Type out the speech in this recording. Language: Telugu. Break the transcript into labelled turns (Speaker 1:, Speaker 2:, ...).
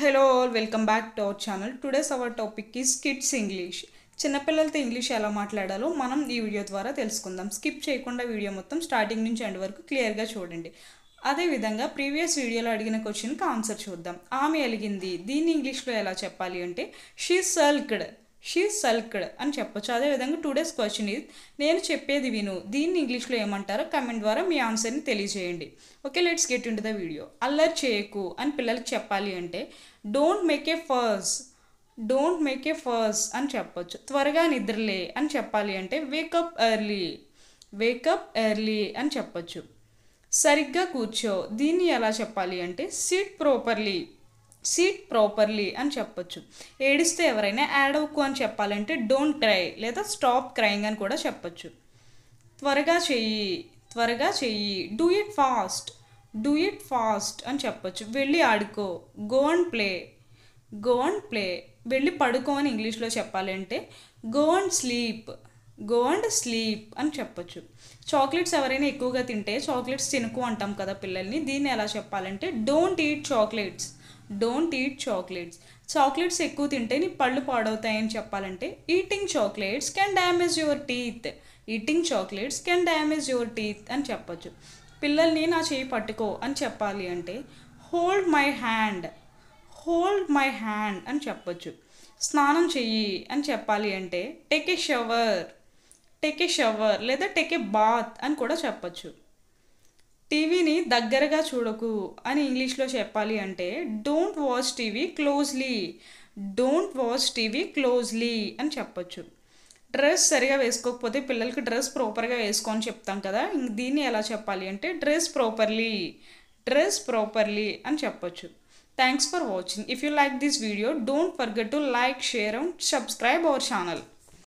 Speaker 1: hello all welcome back to our channel today's our topic is kids English చిన్నపిల్లలతో ఇంగ్లీష్ ఎలా మాట్లాడాలో మనం ఈ వీడియో ద్వారా తెలుసుకుందాం స్కిప్ చేయకుండా వీడియో మొత్తం స్టార్టింగ్ నుంచి ఎండ్ వరకు క్లియర్గా చూడండి అదేవిధంగా ప్రీవియస్ వీడియోలో అడిగిన క్వశ్చన్కి ఆన్సర్ చూద్దాం ఆమె ఎలిగింది దీన్ని ఇంగ్లీష్లో ఎలా చెప్పాలి అంటే షీ సల్క్డ్ షీ సల్క్డ్ అని చెప్పొచ్చు అదేవిధంగా డేస్ క్వశ్చన్ ఇది నేను చెప్పేది విను దీన్ని ఇంగ్లీష్లో ఏమంటారో కమెంట్ ద్వారా మీ ఆన్సర్ని తెలియజేయండి okay let's get into the video అల్లరి చేయకు అని పిల్లలకి చెప్పాలి అంటే don't make a fuss don't make a fuss అని చెప్పచ్చు త్వరగా నిద్రలే అని చెప్పాలి అంటే వేకప్ ఎర్లీ వేకప్ ఎర్లీ అని చెప్పొచ్చు సరిగ్గా కూర్చో దీన్ని ఎలా చెప్పాలి అంటే సీట్ ప్రాపర్లీ సీట్ ప్రాపర్లీ అని చెప్పొచ్చు ఏడిస్తే ఎవరైనా యాడ్ అవ్వకు అని చెప్పాలంటే డోంట్ క్రై లేదా స్టాప్ క్రయింగ్ అని కూడా చెప్పొచ్చు త్వరగా చెయ్యి త్వరగా చెయ్యి do it fast do it fast అని చెప్పొచ్చు వెళ్ళి ఆడుకో go and play go and play వెళ్ళి పడుకో అని ఇంగ్లీష్లో చెప్పాలంటే go and sleep go and sleep అని చెప్పొచ్చు చాక్లెట్స్ ఎవరైనా ఎక్కువగా తింటే చాక్లెట్స్ తినుకు అంటాం కదా పిల్లల్ని దీన్ని ఎలా చెప్పాలంటే don't eat chocolates don't eat chocolates chocolates ఎక్కువ తింటే నీ పళ్ళు పాడవుతాయని చెప్పాలంటే eating chocolates can damage your teeth eating chocolates can damage your teeth అని చెప్పొచ్చు పిల్లల్ని నా చేయి పట్టుకో అని చెప్పాలి అంటే hold my hand hold my hand అని చెప్పొచ్చు స్నానం చెయ్యి అని చెప్పాలి అంటే take a shower take a shower లేదా టెక్ ఏ బాత్ అని కూడా చెప్పచ్చు టీవీని దగ్గరగా చూడకు అని ఇంగ్లీష్లో చెప్పాలి అంటే don't watch TV closely don't watch TV closely అని చెప్పచ్చు డ్రెస్ సరిగా వేసుకోకపోతే పిల్లలకి డ్రెస్ ప్రాపర్గా వేసుకొని చెప్తాం కదా దీన్ని ఎలా చెప్పాలి అంటే డ్రెస్ ప్రాపర్లీ డ్రెస్ ప్రాపర్లీ అని చెప్పొచ్చు thanks for watching if you like this video don't forget to like share and subscribe our channel